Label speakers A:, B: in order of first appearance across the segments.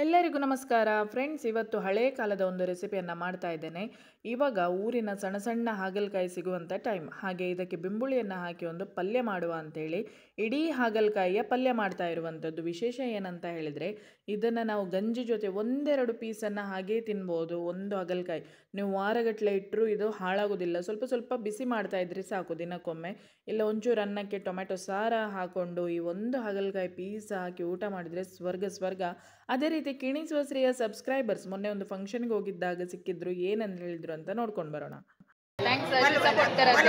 A: ಎಲ್ಲರಿಗೂ ನಮಸ್ಕಾರ ಫ್ರೆಂಡ್ಸ್ ಇವತ್ತು ಹಳೆ ಕಾಲದ ಒಂದು ರೆಸಿಪಿಯನ್ನು ಮಾಡ್ತಾ ಇದ್ದೇನೆ ಇವಾಗ ಊರಿನ ಸಣ್ಣ ಸಣ್ಣ ಹಾಗಲಕಾಯಿ ಸಿಗುವಂಥ ಟೈಮ್ ಹಾಗೆ ಇದಕ್ಕೆ ಬಿಂಬುಳಿಯನ್ನು ಹಾಕಿ ಒಂದು ಪಲ್ಯ ಮಾಡುವ ಅಂಥೇಳಿ ಇಡೀ ಹಾಗಲಕಾಯಿಯ ಪಲ್ಯ ಮಾಡ್ತಾ ಇರುವಂಥದ್ದು ವಿಶೇಷ ಏನಂತ ಹೇಳಿದರೆ ಇದನ್ನು ನಾವು ಗಂಜಿ ಜೊತೆ ಒಂದೆರಡು ಪೀಸನ್ನು ಹಾಗೇ ತಿನ್ಬೋದು ಒಂದು ಹಾಗಲಕಾಯಿ ನೀವು ವಾರಗಟ್ಟಲೆ ಇಟ್ಟರೂ ಇದು ಹಾಳಾಗೋದಿಲ್ಲ ಸ್ವಲ್ಪ ಸ್ವಲ್ಪ ಬಿಸಿ ಮಾಡ್ತಾ ಇದ್ರೆ ಸಾಕು ದಿನಕ್ಕೊಮ್ಮೆ ಇಲ್ಲ ಒಂಚೂರು ಅನ್ನಕ್ಕೆ ಟೊಮೆಟೊ ಸಾರ ಹಾಕ್ಕೊಂಡು ಈ ಒಂದು ಹಾಗಲಕಾಯಿ ಪೀಸ್ ಹಾಕಿ ಊಟ ಮಾಡಿದರೆ ಸ್ವರ್ಗ ಸ್ವರ್ಗ ಅದೇ ರೀತಿ ಕಿಣಿಸುವ ಸ್ತ್ರೀಯ ಸಬ್ಸ್ಕ್ರೈಬರ್ಸ್ ಮೊನ್ನೆ ಒಂದು ಫಂಕ್ಷನ್ಗೆ ಹೋಗಿದ್ದಾಗ ಸಿಕ್ಕಿದ್ರು ಏನಂತ ಹೇಳಿದ್ರು ಅಂತ ನೋಡ್ಕೊಂಡು ಬರೋಣ ಥ್ಯಾಂಕ್ಸ್ ಸಪೋರ್ಟ್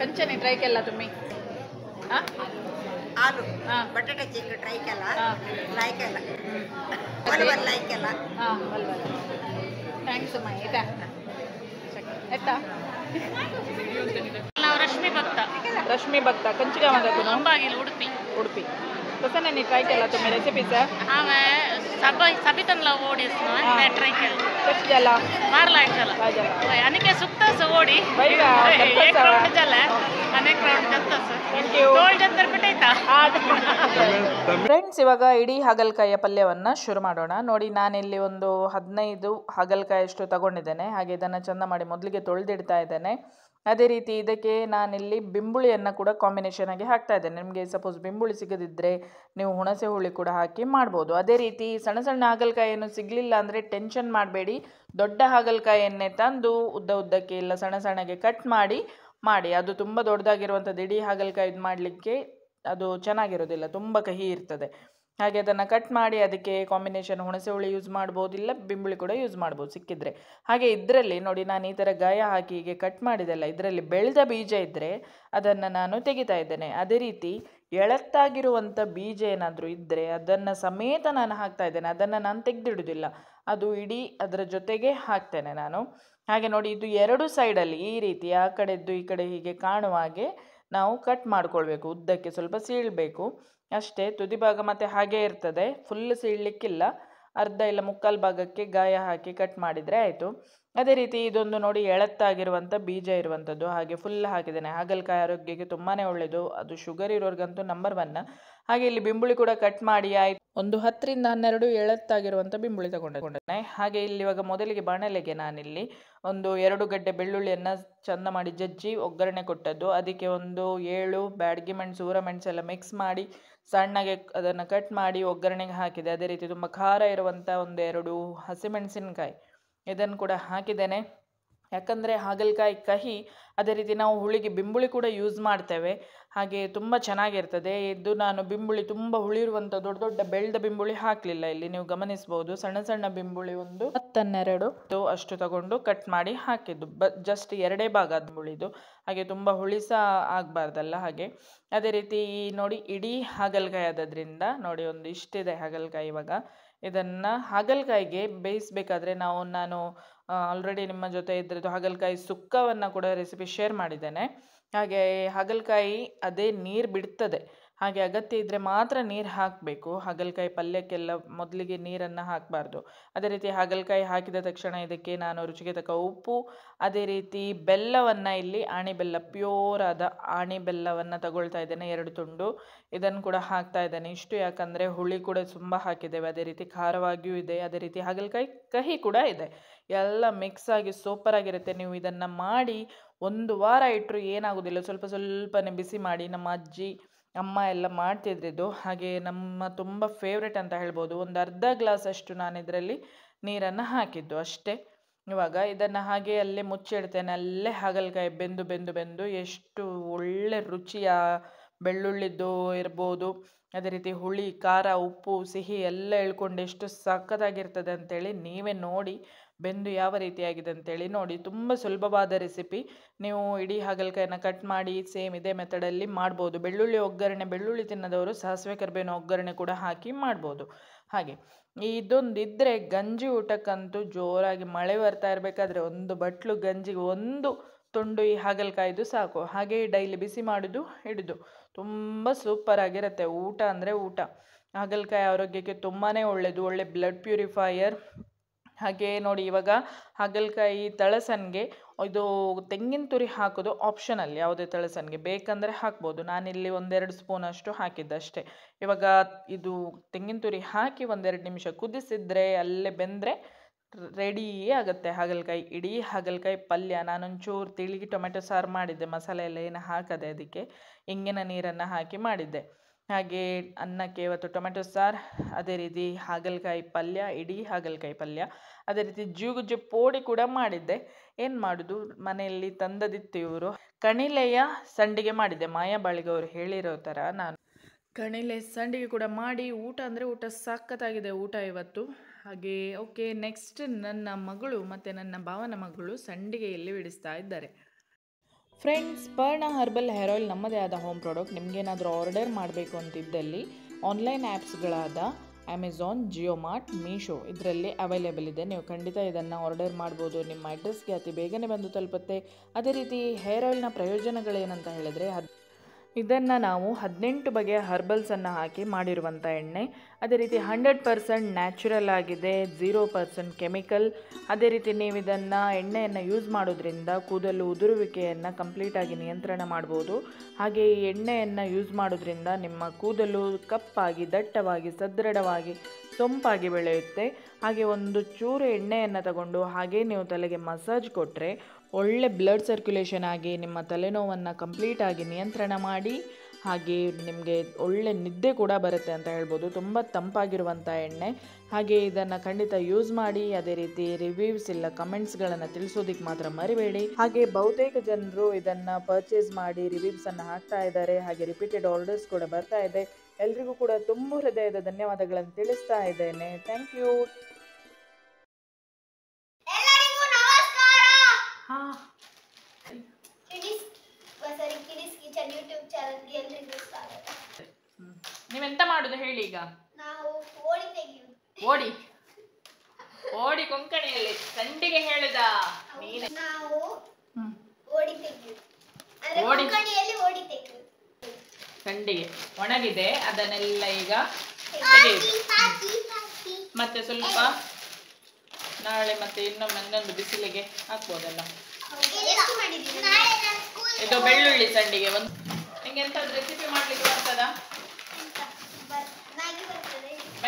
A: ಕಂಚನಿ ಟ್ರೈಕ ಎಲ್ಲ ತುಂಬಿ ಹಾ ಆಲೂ ಬಟಾಟಾ ಚಿಕನ್ ಟ್ರೈಕ ಎಲ್ಲ ಲೈಕ್ ಎಲ್ಲ ಬಲಬಲ ಲೈಕ್ ಎಲ್ಲ ಹಾ ಬಲಬಲ ಥ್ಯಾಂಕ್ ಯು ಸೋ ಮೈ ಇಟಾ ಸೆಕೆಂಡ್ ಇಟಾ ನಾವ್ ರಶ್ಮಿ ಭಕ್ತ ರಶ್ಮಿ ಭಕ್ತ ಕಂಚಗಾವದನ ಉಂಬಾಗಿ ಉಡುಪಿ ಉಡುಪಿ cotisation ನೀ ಟ್ರೈ ಎಲ್ಲ ತೋ ಮೇ ರೆಸಿಪೀಸ್ ಆ ಮ ಸಪ ಸಪಿತನ್ ಲ ಓಡಿಯನ್ಸ್ ನ ಟ್ರೈಕ ಮಾರಲ ಮಾರ್ಲಾಂಗ್ ಜಲ ಅದಕ್ಕೆ ಸೋಡಿ ಜಲ ಅನೇಕ ರೌಂಡ್ ಫ್ರೆಂಡ್ಸ್ ಇವಾಗ ಇಡೀ ಹಾಗಲಕಾಯಿಯ ಪಲ್ಯವನ್ನು ಶುರು ಮಾಡೋಣ ನೋಡಿ ನಾನಿಲ್ಲಿ ಒಂದು ಹದಿನೈದು ಹಾಗಲಕಾಯಿ ಅಷ್ಟು ತಗೊಂಡಿದ್ದೇನೆ ಹಾಗೆ ಇದನ್ನು ಚಂದ ಮಾಡಿ ಮೊದಲಿಗೆ ತೊಳೆದಿಡ್ತಾ ಇದ್ದೇನೆ ಅದೇ ರೀತಿ ಇದಕ್ಕೆ ನಾನಿಲ್ಲಿ ಬಿಂಬುಳಿಯನ್ನು ಕೂಡ ಕಾಂಬಿನೇಷನ್ ಆಗಿ ಹಾಕ್ತಾ ಇದ್ದೇನೆ ನಿಮಗೆ ಸಪೋಸ್ ಬಿಂಬುಳಿ ಸಿಗದಿದ್ರೆ ನೀವು ಹುಣಸೆ ಹುಳಿ ಕೂಡ ಹಾಕಿ ಮಾಡ್ಬೋದು ಅದೇ ರೀತಿ ಸಣ್ಣ ಸಣ್ಣ ಹಾಗಲಕಾಯಿಯನ್ನು ಸಿಗಲಿಲ್ಲ ಅಂದರೆ ಟೆನ್ಷನ್ ಮಾಡಬೇಡಿ ದೊಡ್ಡ ಹಾಗಲಕಾಯಿಯನ್ನೇ ತಂದು ಉದ್ದ ಉದ್ದಕ್ಕೆ ಎಲ್ಲ ಸಣ್ಣ ಸಣ್ಣಗೆ ಕಟ್ ಮಾಡಿ ಮಾಡಿ ಅದು ತುಂಬ ದೊಡ್ಡದಾಗಿರುವಂಥದ್ದು ಇಡೀ ಹಾಗಲಕಾಯಿ ಇದು ಮಾಡಲಿಕ್ಕೆ ಅದು ಚೆನ್ನಾಗಿರೋದಿಲ್ಲ ತುಂಬ ಕಹಿ ಇರ್ತದೆ ಹಾಗೆ ಅದನ್ನು ಕಟ್ ಮಾಡಿ ಅದಕ್ಕೆ ಕಾಂಬಿನೇಷನ್ ಹುಣಸೆ ಹುಳಿ ಯೂಸ್ ಮಾಡ್ಬೋದು ಇಲ್ಲ ಬಿಂಬುಳಿ ಕೂಡ ಯೂಸ್ ಮಾಡ್ಬೋದು ಸಿಕ್ಕಿದ್ರೆ ಹಾಗೆ ಇದರಲ್ಲಿ ನೋಡಿ ನಾನು ಈ ಥರ ಗಾಯ ಹಾಕಿ ಹೀಗೆ ಕಟ್ ಮಾಡಿದೆಲ್ಲ ಇದರಲ್ಲಿ ಬೆಳೆದ ಬೀಜ ಇದ್ದರೆ ಅದನ್ನು ನಾನು ತೆಗಿತಾ ಇದ್ದೇನೆ ಅದೇ ರೀತಿ ಎಳತ್ತಾಗಿರುವಂಥ ಬೀಜ ಏನಾದರೂ ಇದ್ದರೆ ಅದನ್ನು ಸಮೇತ ನಾನು ಹಾಕ್ತಾ ಇದ್ದೇನೆ ಅದನ್ನು ನಾನು ತೆಗೆದಿಡುವುದಿಲ್ಲ ಅದು ಇಡೀ ಅದರ ಜೊತೆಗೆ ಹಾಕ್ತೇನೆ ನಾನು ಹಾಗೆ ನೋಡಿ ಇದು ಎರಡು ಸೈಡಲ್ಲಿ ಈ ರೀತಿ ಆ ಕಡೆದ್ದು ಈ ಕಡೆ ಹೀಗೆ ಕಾಣುವ ಹಾಗೆ ನಾವು ಕಟ್ ಮಾಡ್ಕೊಳ್ಬೇಕು ಉದ್ದಕ್ಕೆ ಸ್ವಲ್ಪ ಸೀಳಬೇಕು ಅಷ್ಟೇ ತುದಿ ಭಾಗ ಮತ್ತೆ ಹಾಗೆ ಇರ್ತದೆ ಫುಲ್ ಸೀಳಲಿಕ್ಕಿಲ್ಲ ಅರ್ಧ ಇಲ್ಲ ಮುಕ್ಕಾಲು ಭಾಗಕ್ಕೆ ಗಾಯ ಹಾಕಿ ಕಟ್ ಮಾಡಿದರೆ ಆಯಿತು ಅದೇ ರೀತಿ ಇದೊಂದು ನೋಡಿ ಎಳತ್ತಾಗಿರುವಂಥ ಬೀಜ ಇರುವಂಥದ್ದು ಹಾಗೆ ಫುಲ್ ಹಾಕಿದ್ದೇನೆ ಹಾಗಲಕಾಯಿ ಆರೋಗ್ಯಕ್ಕೆ ತುಂಬಾ ಒಳ್ಳೆಯದು ಅದು ಶುಗರ್ ಇರೋರ್ಗಂತೂ ನಂಬರ್ ಒನ್ ಹಾಗೆ ಇಲ್ಲಿ ಬಿಂಬುಳಿ ಕೂಡ ಕಟ್ ಮಾಡಿ ಆಯ್ತು ಒಂದು ಹತ್ತರಿಂದ ಹನ್ನೆರಡು ಎಳತ್ತಾಗಿರುವಂಥ ಬಿಂಬುಳಿ ತಗೊಂಡಿದ್ದೇನೆ ಹಾಗೆ ಇಲ್ಲಿ ಇವಾಗ ಮೊದಲಿಗೆ ಬಾಣಲೆಗೆ ನಾನಿಲ್ಲಿ ಒಂದು ಎರಡು ಗಡ್ಡೆ ಬೆಳ್ಳುಳ್ಳಿಯನ್ನು ಚಂದ ಮಾಡಿ ಜಜ್ಜಿ ಒಗ್ಗರಣೆ ಕೊಟ್ಟದ್ದು ಅದಕ್ಕೆ ಒಂದು ಏಳು ಬ್ಯಾಡ್ಗಿ ಮೆಣಸು ಊರ ಮೆಣಸೆಲ್ಲ ಮಿಕ್ಸ್ ಮಾಡಿ ಸಣ್ಣಗೆ ಅದನ್ನು ಕಟ್ ಮಾಡಿ ಒಗ್ಗರಣೆಗೆ ಹಾಕಿದೆ ಅದೇ ರೀತಿ ತುಂಬ ಖಾರ ಇರುವಂಥ ಒಂದು ಎರಡು ಹಸಿಮೆಣಸಿನಕಾಯಿ ಇದನ್ನು ಕೂಡ ಹಾಕಿದ್ದೇನೆ ಯಾಕಂದರೆ ಹಾಗಲಕಾಯಿ ಕಹಿ ಅದೇ ರೀತಿ ನಾವು ಹುಳಿಗೆ ಬಿಂಬುಳಿ ಕೂಡ ಯೂಸ್ ಮಾಡ್ತೇವೆ ಹಾಗೆ ತುಂಬ ಚೆನ್ನಾಗಿರ್ತದೆ ಇದು ನಾನು ಬಿಂಬುಳಿ ತುಂಬ ಹುಳಿರುವಂಥ ದೊಡ್ಡ ದೊಡ್ಡ ಬೆಳೆದ ಬಿಂಬುಳಿ ಹಾಕಲಿಲ್ಲ ಇಲ್ಲಿ ನೀವು ಗಮನಿಸಬಹುದು ಸಣ್ಣ ಸಣ್ಣ ಬಿಂಬುಳಿ ಒಂದು ಹತ್ತನ್ನೆರಡು ಅಷ್ಟು ತಗೊಂಡು ಕಟ್ ಮಾಡಿ ಹಾಕಿದ್ದು ಬ ಜಸ್ಟ್ ಎರಡೇ ಭಾಗ ಹುಳಿದು ಹಾಗೆ ತುಂಬ ಹುಳಿ ಸಹ ಆಗಬಾರ್ದಲ್ಲ ಹಾಗೆ ಅದೇ ರೀತಿ ಈ ನೋಡಿ ಇಡೀ ಹಾಗಲಕಾಯಿ ಆದದ್ರಿಂದ ನೋಡಿ ಒಂದು ಇಷ್ಟಿದೆ ಹಾಗಲಕಾಯಿ ಇವಾಗ ಇದನ್ನ ಹಾಗಲಕಾಯಿಗೆ ಬೇಯಿಸಬೇಕಾದ್ರೆ ನಾವು ನಾನು ಆಲ್ರೆಡಿ ನಿಮ್ಮ ಜೊತೆ ಇದ್ರದ್ದು ಹಾಗಲಕಾಯಿ ಸುಕ್ಕವನ್ನು ಕೂಡ ರೆಸಿಪಿ ಶೇರ್ ಮಾಡಿದ್ದೇನೆ ಹಾಗೆ ಹಾಗಲಕಾಯಿ ಅದೇ ನೀರು ಬಿಡ್ತದೆ ಹಾಗೆ ಅಗತ್ಯ ಇದ್ದರೆ ಮಾತ್ರ ನೀರು ಹಾಕಬೇಕು ಹಾಗಲಕಾಯಿ ಪಲ್ಯಕ್ಕೆಲ್ಲ ಮೊದಲಿಗೆ ನೀರನ್ನು ಹಾಕಬಾರ್ದು ಅದೇ ರೀತಿ ಹಾಗಲಕಾಯಿ ಹಾಕಿದ ತಕ್ಷಣ ಇದಕ್ಕೆ ನಾನು ರುಚಿಗೆ ತಕ್ಕ ಉಪ್ಪು ಅದೇ ರೀತಿ ಬೆಲ್ಲವನ್ನು ಇಲ್ಲಿ ಬೆಲ್ಲ ಪ್ಯೂರಾದ ಆದ ಬೆಲ್ಲವನ್ನು ತಗೊಳ್ತಾ ಇದ್ದೇನೆ ಎರಡು ತುಂಡು ಇದನ್ನು ಕೂಡ ಹಾಕ್ತಾ ಇದ್ದೇನೆ ಇಷ್ಟು ಯಾಕಂದರೆ ಹುಳಿ ಕೂಡ ತುಂಬ ಹಾಕಿದ್ದೇವೆ ಅದೇ ರೀತಿ ಖಾರವಾಗಿಯೂ ಇದೆ ಅದೇ ರೀತಿ ಹಾಗಲಕಾಯಿ ಕಹಿ ಕೂಡ ಇದೆ ಎಲ್ಲ ಮಿಕ್ಸ್ ಆಗಿ ಸೂಪರ್ ಆಗಿರುತ್ತೆ ನೀವು ಇದನ್ನು ಮಾಡಿ ಒಂದು ವಾರ ಇಟ್ಟರು ಏನಾಗೋದಿಲ್ಲ ಸ್ವಲ್ಪ ಸ್ವಲ್ಪನೇ ಬಿಸಿ ಮಾಡಿ ನಮ್ಮ ಅಜ್ಜಿ ಅಮ್ಮ ಎಲ್ಲ ಮಾಡ್ತಿದ್ದಿದ್ದು ಹಾಗೆ ನಮ್ಮ ತುಂಬ ಫೇವ್ರೆಟ್ ಅಂತ ಹೇಳ್ಬೋದು ಒಂದು ಅರ್ಧ ಗ್ಲಾಸ್ ಅಷ್ಟು ನಾನು ಇದರಲ್ಲಿ ನೀರನ್ನು ಹಾಕಿದ್ದು ಅಷ್ಟೇ ಇವಾಗ ಇದನ್ನು ಹಾಗೆ ಅಲ್ಲೇ ಮುಚ್ಚಿಡ್ತೇನೆ ಅಲ್ಲೇ ಹಾಗಲಕಾಯಿ ಬೆಂದು ಬೆಂದು ಬೆಂದು ಎಷ್ಟು ಒಳ್ಳೆ ರುಚಿಯ ಬೆಳ್ಳುಳ್ಳಿದ್ದು ಇರ್ಬೋದು ಅದೇ ರೀತಿ ಹುಳಿ ಖಾರ ಉಪ್ಪು ಸಿಹಿ ಎಲ್ಲ ಇಳ್ಕೊಂಡು ಎಷ್ಟು ಸಖತ್ತಾಗಿರ್ತದೆ ಅಂತೇಳಿ ನೀವೇ ನೋಡಿ ಬೆಂದು ಯಾವ ರೀತಿಯಾಗಿದೆ ಅಂತೇಳಿ ನೋಡಿ ತುಂಬ ಸುಲಭವಾದ ರೆಸಿಪಿ ನೀವು ಇಡೀ ಹಾಗಲಕಾಯಿನ ಕಟ್ ಮಾಡಿ ಸೇಮ್ ಇದೇ ಮೆಥಡಲ್ಲಿ ಮಾಡ್ಬೋದು ಬೆಳ್ಳುಳ್ಳಿ ಒಗ್ಗರಣೆ ಬೆಳ್ಳುಳ್ಳಿ ತಿನ್ನದವರು ಸಾಸಿವೆ ಕರ್ಬೇವಿನ ಒಗ್ಗರಣೆ ಕೂಡ ಹಾಕಿ ಮಾಡ್ಬೋದು ಹಾಗೆ ಇದೊಂದಿದ್ದರೆ ಗಂಜಿ ಊಟಕ್ಕಂತೂ ಜೋರಾಗಿ ಮಳೆ ಬರ್ತಾ ಇರಬೇಕಾದ್ರೆ ಒಂದು ಬಟ್ಲು ಗಂಜಿಗೆ ಒಂದು ತುಂಡು ಈ ಹಾಗಲಕಾಯ್ದು ಸಾಕು ಹಾಗೆ ಡೈಲಿ ಬಿಸಿ ಮಾಡೋದು ಹಿಡಿದು ತುಂಬ ಸೂಪರ್ ಆಗಿರುತ್ತೆ ಊಟ ಅಂದರೆ ಊಟ ಹಾಗಲಕಾಯಿ ಆರೋಗ್ಯಕ್ಕೆ ತುಂಬಾ ಒಳ್ಳೆಯದು ಒಳ್ಳೆ ಬ್ಲಡ್ ಪ್ಯೂರಿಫೈಯರ್ ಹಾಗೆ ನೋಡಿ ಇವಾಗ ಹಾಗಲಕಾಯಿ ತಳಸನ್ಗೆ ಇದು ತೆಂಗಿನ ತುರಿ ಹಾಕೋದು ಆಪ್ಷನಲ್ ಯಾವುದೇ ತಳಸನ್ಗೆ ಬೇಕಂದರೆ ಹಾಕ್ಬೋದು ನಾನಿಲ್ಲಿ ಒಂದೆರಡು ಸ್ಪೂನ್ ಅಷ್ಟು ಹಾಕಿದ್ದೆ ಅಷ್ಟೇ ಇವಾಗ ಇದು ತೆಂಗಿನ ತುರಿ ಹಾಕಿ ಒಂದೆರಡು ನಿಮಿಷ ಕುದಿಸಿದರೆ ಅಲ್ಲೇ ಬೆಂದರೆ ರೆಡಿಯೇ ಆಗುತ್ತೆ ಹಾಗಲಕಾಯಿ ಇಡೀ ಹಾಗಲಕಾಯಿ ಪಲ್ಯ ನಾನೊಂಚೂರು ತಿಳಿಗೆ ಟೊಮೆಟೊ ಸಾರು ಮಾಡಿದ್ದೆ ಮಸಾಲೆ ಎಲ್ಲ ಏನು ಹಾಕದೆ ಅದಕ್ಕೆ ಇಂಗಿನ ನೀರನ್ನು ಹಾಕಿ ಮಾಡಿದ್ದೆ ಹಾಗೆ ಅನ್ನಕ್ಕೆ ಇವತ್ತು ಟೊಮೆಟೊ ಸಾರ್ ಅದೇ ರೀತಿ ಹಾಗಲಕಾಯಿ ಪಲ್ಯ ಇಡೀ ಹಾಗಲಕಾಯಿ ಪಲ್ಯ ಅದೇ ರೀತಿ ಜೂಗುಜ್ಜು ಪೋಡಿ ಕೂಡ ಮಾಡಿದ್ದೆ ಏನು ಮಾಡೋದು ಮನೆಯಲ್ಲಿ ತಂದದಿತ್ತು ಇವರು ಕಣಿಲೆಯ ಸಂಡಿಗೆ ಮಾಡಿದ್ದೆ ಮಾಯಾ ಬಾಳಿಗೆ ಅವರು ಹೇಳಿರೋ ಥರ ನಾನು ಕಣಿಲೆ ಸಂಡಿಗೆ ಕೂಡ ಮಾಡಿ ಊಟ ಅಂದರೆ ಊಟ ಸಾಕತ್ತಾಗಿದೆ ಊಟ ಇವತ್ತು ಹಾಗೆ ಓಕೆ ನೆಕ್ಸ್ಟ್ ನನ್ನ ಮಗಳು ಮತ್ತು ನನ್ನ ಭಾವನ ಮಗಳು ಸಂಡಿಗೆಯಲ್ಲಿ ಬಿಡಿಸ್ತಾ ಇದ್ದಾರೆ friends Parna herbal hair oil ನಮ್ಮದೇ ಆದ ಹೋಮ್ ಪ್ರಾಡಕ್ಟ್ ನಿಮಗೇನಾದರೂ ಆರ್ಡರ್ ಮಾಡಬೇಕು ಅಂತಿದ್ದಲ್ಲಿ ಆನ್ಲೈನ್ ಆ್ಯಪ್ಸ್ಗಳಾದ ಅಮೆಝಾನ್ ಜಿಯೋ ಮಾರ್ಟ್ ಮೀಶೋ ಇದರಲ್ಲಿ ಅವೈಲೇಬಲ್ ಇದೆ ನೀವು ಖಂಡಿತ ಇದನ್ನು ಆರ್ಡರ್ ಮಾಡ್ಬೋದು ನಿಮ್ಮ ಅಡ್ರೆಸ್ಗೆ ಅತಿ ಬೇಗನೆ ಬಂದು ತಲುಪುತ್ತೆ ಅದೇ ರೀತಿ ಹೇರ್ ಆಯಿಲ್ನ ಪ್ರಯೋಜನಗಳೇನಂತ ಹೇಳಿದ್ರೆ ಅದು ಇದನ್ನು ನಾವು ಹದಿನೆಂಟು ಬಗೆಯ ಹರ್ಬಲ್ಸನ್ನು ಹಾಕಿ ಮಾಡಿರುವಂಥ ಎಣ್ಣೆ ಅದೇ ರೀತಿ ಹಂಡ್ರೆಡ್ ಪರ್ಸೆಂಟ್ ನ್ಯಾಚುರಲ್ ಆಗಿದೆ ಝೀರೋ ಪರ್ಸೆಂಟ್ ಕೆಮಿಕಲ್ ಅದೇ ರೀತಿ ನೀವು ಇದನ್ನು ಎಣ್ಣೆಯನ್ನು ಯೂಸ್ ಮಾಡೋದ್ರಿಂದ ಕೂದಲು ಉದುರುವಿಕೆಯನ್ನು ಕಂಪ್ಲೀಟಾಗಿ ನಿಯಂತ್ರಣ ಮಾಡ್ಬೋದು ಹಾಗೆ ಈ ಎಣ್ಣೆಯನ್ನು ಯೂಸ್ ಮಾಡೋದ್ರಿಂದ ನಿಮ್ಮ ಕೂದಲು ಕಪ್ಪಾಗಿ ದಟ್ಟವಾಗಿ ಸದೃಢವಾಗಿ ಸೊಂಪಾಗಿ ಬೆಳೆಯುತ್ತೆ ಹಾಗೆ ಒಂದು ಚೂರು ಎಣ್ಣೆಯನ್ನು ತಗೊಂಡು ಹಾಗೆ ನೀವು ತಲೆಗೆ ಮಸಾಜ್ ಕೊಟ್ಟರೆ ಒಳ್ಳೆ ಬ್ಲಡ್ ಸರ್ಕ್ಯುಲೇಷನ್ ಆಗಿ ನಿಮ್ಮ ತಲೆನೋವನ್ನು ಕಂಪ್ಲೀಟಾಗಿ ನಿಯಂತ್ರಣ ಮಾಡಿ ಹಾಗೆ ನಿಮಗೆ ಒಳ್ಳೆ ನಿದ್ದೆ ಕೂಡ ಬರುತ್ತೆ ಅಂತ ಹೇಳ್ಬೋದು ತುಂಬ ತಂಪಾಗಿರುವಂಥ ಎಣ್ಣೆ ಹಾಗೆ ಇದನ್ನು ಖಂಡಿತ ಯೂಸ್ ಮಾಡಿ ಅದೇ ರೀತಿ ರಿವ್ಯೂಸ್ ಇಲ್ಲ ಕಮೆಂಟ್ಸ್ಗಳನ್ನು ತಿಳಿಸೋದಕ್ಕೆ ಮಾತ್ರ ಮರಿಬೇಡಿ ಹಾಗೆ ಬಹುತೇಕ ಜನರು ಇದನ್ನು ಪರ್ಚೇಸ್ ಮಾಡಿ ರಿವ್ಯೂಸನ್ನು ಹಾಕ್ತಾ ಇದ್ದಾರೆ ಹಾಗೆ ರಿಪೀಟೆಡ್ ಆರ್ಡರ್ಸ್ ಕೂಡ ಬರ್ತಾ ಇದೆ ಎಲ್ರಿಗೂ ಕೂಡ ತುಂಬ ಹೃದಯದ ಧನ್ಯವಾದಗಳನ್ನು ತಿಳಿಸ್ತಾ ಇದ್ದೇನೆ ಥ್ಯಾಂಕ್ ಯು ನೀವೆಂತ ಮಾಡುದು ಹೇಳಿ ಈಗ ಓಡಿ ಓಡಿ ಓಡಿ ಕೊಂಕಣಿಯಲ್ಲಿ ಸಂಡಿಗೆ ಹೇಳುದ ಸಂಡಿಗೆ ಒಣಗಿದೆ ಅದನ್ನೆಲ್ಲ ಈಗ ಮತ್ತೆ ಸ್ವಲ್ಪ ನಾಳೆ ಮತ್ತೆ ಇನ್ನೊಮ್ಮೆ ಇನ್ನೊಂದು ಬಿಸಿಲಿಗೆ ಹಾಕ್ಬೋದಲ್ಲ ಇದು ಬೆಳ್ಳುಳ್ಳಿ ಸಂಡಿಗೆ ಒಂದು ನಿಂಗೆ ಎಂತಾದ್ರು ರೆಸಿಪಿ ಮಾಡ್ಲಿಕ್ಕೆ ಬರ್ತದಾ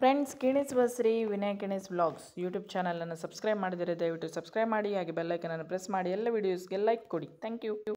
A: friends Kini's Basri Vinay Kini's vlogs YouTube ಚಾನಲನ್ನು ಸಬ್ಸ್ಕ್ರೈಬ್ ಮಾಡಿದರೆ ದಯವಿಟ್ಟು ಸಬ್ಸ್ಕ್ರೈಬ್ ಮಾಡಿ ಹಾಗೆ ಬೆಲ್ಲೈಕನನ್ನು ಪ್ರೆಸ್ ಮಾಡಿ ಎಲ್ಲ ವೀಡಿಯೋಸ್ಗೆ ಲೈಕ್ ಕೊಡಿ ಥ್ಯಾಂಕ್ ಯು